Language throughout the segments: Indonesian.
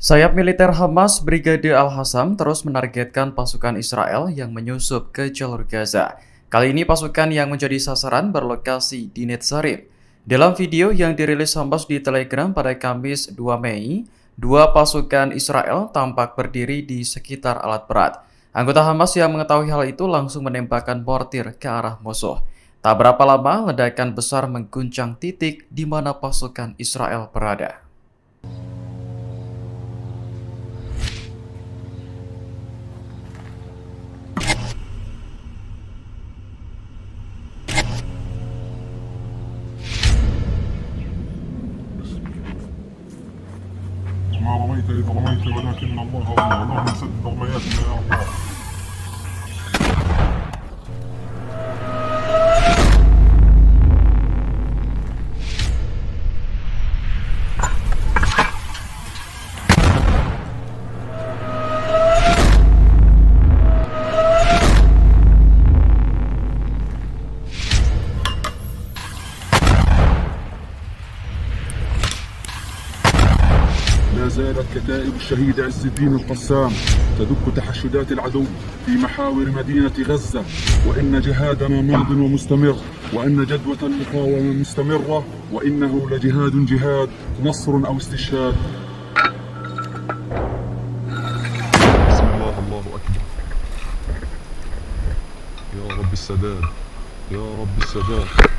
Sayap militer Hamas Brigade al Hasam terus menargetkan pasukan Israel yang menyusup ke jalur Gaza. Kali ini pasukan yang menjadi sasaran berlokasi di Netzarim. Dalam video yang dirilis Hamas di Telegram pada Kamis 2 Mei, dua pasukan Israel tampak berdiri di sekitar alat berat. Anggota Hamas yang mengetahui hal itu langsung menembakkan mortir ke arah musuh. Tak berapa lama, ledakan besar mengguncang titik di mana pasukan Israel berada. de, de har زالت كتائب الشهيد عز الدين القسام تدك تحشدات العدو في محاور مدينة غزة وإن جهادنا ماض ومستمر وأن جدوة المقاومة مستمرة وإنه لجهاد جهاد نصر أو استشهاد بسم الله الله أكبر يا رب السداد يا رب السداد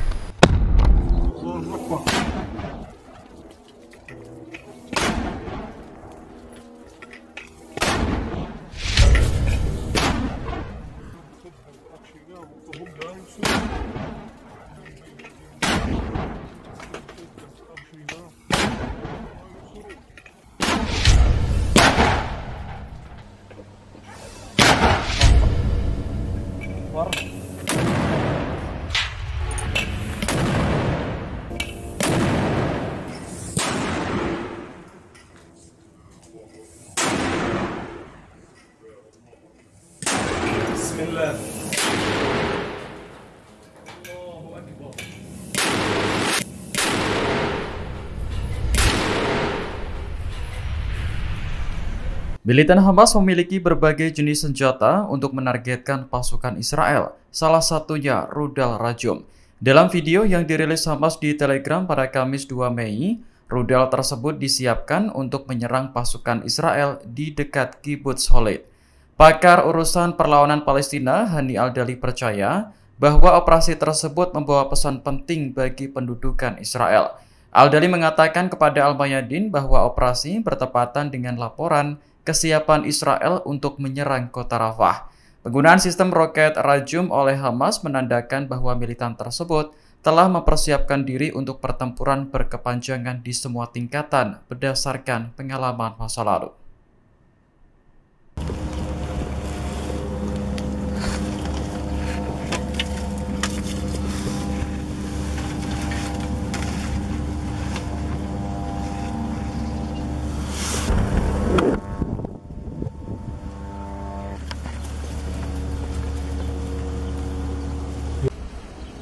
Militan Hamas memiliki berbagai jenis senjata untuk menargetkan pasukan Israel, salah satunya rudal rajum. Dalam video yang dirilis Hamas di Telegram pada Kamis 2 Mei, rudal tersebut disiapkan untuk menyerang pasukan Israel di dekat Kibbutz Holid. Pakar urusan perlawanan Palestina, Hani Aldali percaya bahwa operasi tersebut membawa pesan penting bagi pendudukan Israel. Aldali mengatakan kepada Al-Mayadin bahwa operasi bertepatan dengan laporan kesiapan Israel untuk menyerang kota Rafah. Penggunaan sistem roket Rajum oleh Hamas menandakan bahwa militan tersebut telah mempersiapkan diri untuk pertempuran berkepanjangan di semua tingkatan berdasarkan pengalaman masa lalu.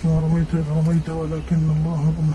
ما رميت إذ رميت ولكن الله رمى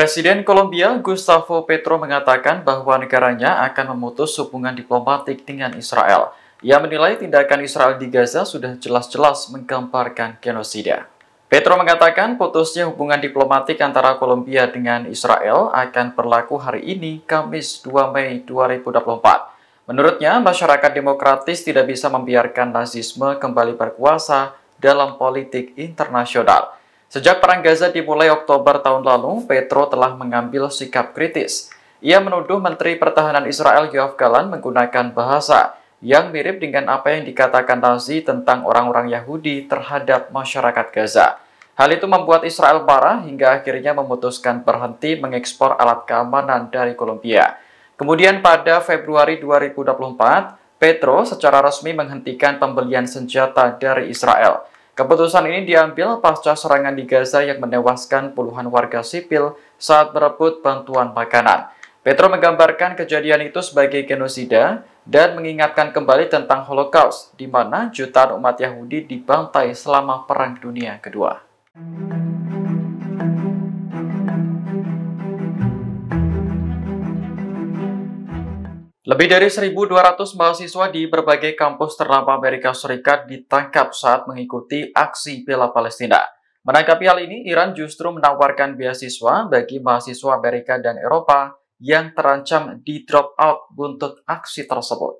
Presiden Kolombia Gustavo Petro mengatakan bahwa negaranya akan memutus hubungan diplomatik dengan Israel. Ia menilai tindakan Israel di Gaza sudah jelas-jelas menggambarkan genosida. Petro mengatakan putusnya hubungan diplomatik antara Kolombia dengan Israel akan berlaku hari ini, Kamis 2 Mei 2024. Menurutnya, masyarakat demokratis tidak bisa membiarkan nazisme kembali berkuasa dalam politik internasional. Sejak Perang Gaza dimulai Oktober tahun lalu, Petro telah mengambil sikap kritis. Ia menuduh Menteri Pertahanan Israel Yoav Galan menggunakan bahasa yang mirip dengan apa yang dikatakan Nazi tentang orang-orang Yahudi terhadap masyarakat Gaza. Hal itu membuat Israel marah hingga akhirnya memutuskan berhenti mengekspor alat keamanan dari Kolombia. Kemudian pada Februari 2024, Petro secara resmi menghentikan pembelian senjata dari Israel. Keputusan ini diambil pasca serangan di Gaza yang menewaskan puluhan warga sipil saat merebut bantuan makanan. Petro menggambarkan kejadian itu sebagai genosida dan mengingatkan kembali tentang Holocaust, di mana jutaan umat Yahudi dibantai selama Perang Dunia Kedua. Lebih dari 1.200 mahasiswa di berbagai kampus ternama Amerika Serikat ditangkap saat mengikuti aksi bela Palestina. Menanggapi hal ini, Iran justru menawarkan beasiswa bagi mahasiswa Amerika dan Eropa yang terancam di drop out buntut aksi tersebut.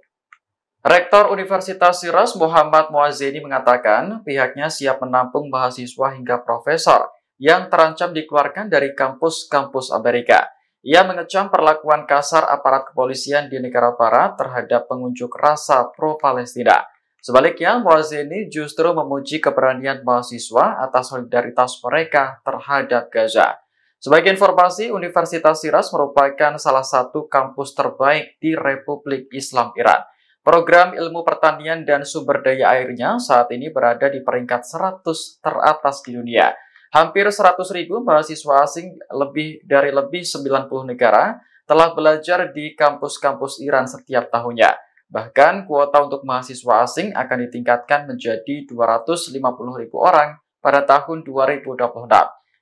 Rektor Universitas Siras Muhammad Muazzini mengatakan pihaknya siap menampung mahasiswa hingga profesor yang terancam dikeluarkan dari kampus-kampus Amerika. Ia mengecam perlakuan kasar aparat kepolisian di negara barat terhadap pengunjuk rasa pro-Palestina. Sebaliknya, Muazzini justru memuji keberanian mahasiswa atas solidaritas mereka terhadap Gaza. Sebagai informasi, Universitas Siras merupakan salah satu kampus terbaik di Republik Islam Iran. Program ilmu pertanian dan sumber daya airnya saat ini berada di peringkat 100 teratas di dunia. Hampir 100 ribu mahasiswa asing lebih dari lebih 90 negara telah belajar di kampus-kampus Iran setiap tahunnya. Bahkan kuota untuk mahasiswa asing akan ditingkatkan menjadi 250 ribu orang pada tahun 2026.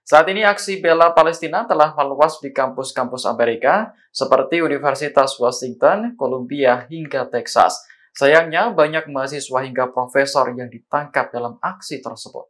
Saat ini aksi bela Palestina telah meluas di kampus-kampus Amerika seperti Universitas Washington, Columbia, hingga Texas. Sayangnya banyak mahasiswa hingga profesor yang ditangkap dalam aksi tersebut.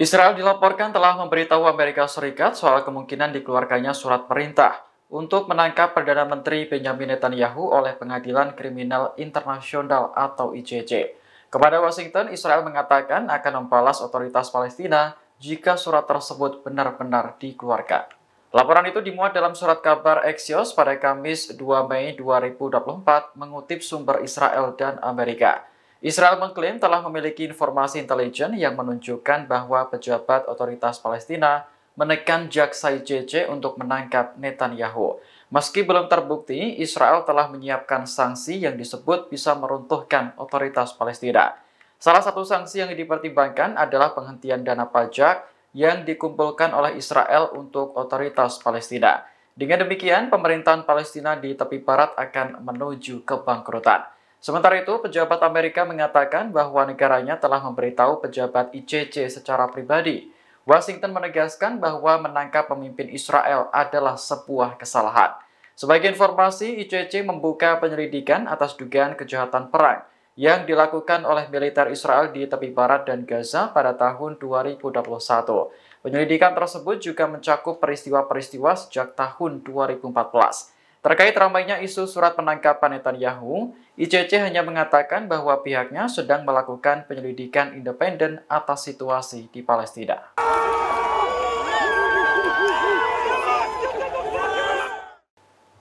Israel dilaporkan telah memberitahu Amerika Serikat soal kemungkinan dikeluarkannya surat perintah untuk menangkap Perdana Menteri Benjamin Netanyahu oleh Pengadilan Kriminal Internasional atau ICC. Kepada Washington, Israel mengatakan akan membalas otoritas Palestina jika surat tersebut benar-benar dikeluarkan. Laporan itu dimuat dalam surat kabar Axios pada Kamis 2 Mei 2024 mengutip sumber Israel dan Amerika. Israel mengklaim telah memiliki informasi intelijen yang menunjukkan bahwa pejabat otoritas Palestina menekan jaksa ICC untuk menangkap Netanyahu. Meski belum terbukti, Israel telah menyiapkan sanksi yang disebut bisa meruntuhkan otoritas Palestina. Salah satu sanksi yang dipertimbangkan adalah penghentian dana pajak yang dikumpulkan oleh Israel untuk otoritas Palestina. Dengan demikian, pemerintahan Palestina di tepi barat akan menuju kebangkrutan. Sementara itu, pejabat Amerika mengatakan bahwa negaranya telah memberitahu pejabat ICC secara pribadi. Washington menegaskan bahwa menangkap pemimpin Israel adalah sebuah kesalahan. Sebagai informasi, ICC membuka penyelidikan atas dugaan kejahatan perang yang dilakukan oleh militer Israel di tepi barat dan Gaza pada tahun 2021. Penyelidikan tersebut juga mencakup peristiwa-peristiwa sejak tahun 2014. Terkait ramainya isu surat penangkapan Netanyahu, ICC hanya mengatakan bahwa pihaknya sedang melakukan penyelidikan independen atas situasi di Palestina.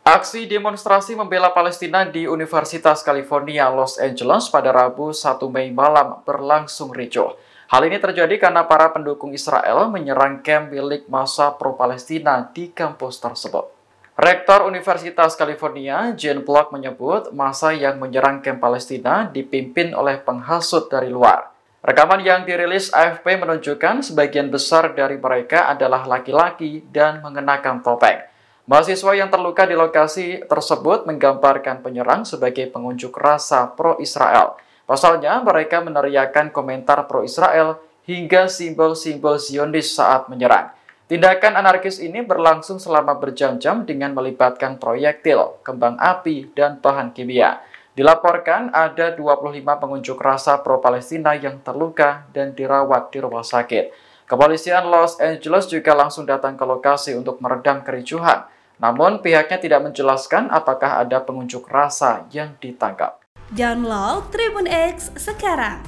Aksi demonstrasi membela Palestina di Universitas California, Los Angeles pada Rabu 1 Mei malam berlangsung ricuh. Hal ini terjadi karena para pendukung Israel menyerang kamp milik masa pro-Palestina di kampus tersebut. Rektor Universitas California, Jane Block menyebut masa yang menyerang kamp Palestina dipimpin oleh penghasut dari luar. Rekaman yang dirilis AFP menunjukkan sebagian besar dari mereka adalah laki-laki dan mengenakan topeng. Mahasiswa yang terluka di lokasi tersebut menggambarkan penyerang sebagai pengunjuk rasa pro-Israel. Pasalnya, mereka meneriakan komentar pro-Israel hingga simbol-simbol Zionis saat menyerang. Tindakan anarkis ini berlangsung selama berjam-jam dengan melibatkan proyektil, kembang api, dan bahan kimia. Dilaporkan ada 25 pengunjuk rasa pro-Palestina yang terluka dan dirawat di rumah sakit. Kepolisian Los Angeles juga langsung datang ke lokasi untuk meredam kericuhan. Namun pihaknya tidak menjelaskan apakah ada pengunjuk rasa yang ditangkap. Download Tribun X sekarang.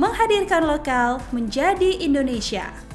Menghadirkan lokal menjadi Indonesia.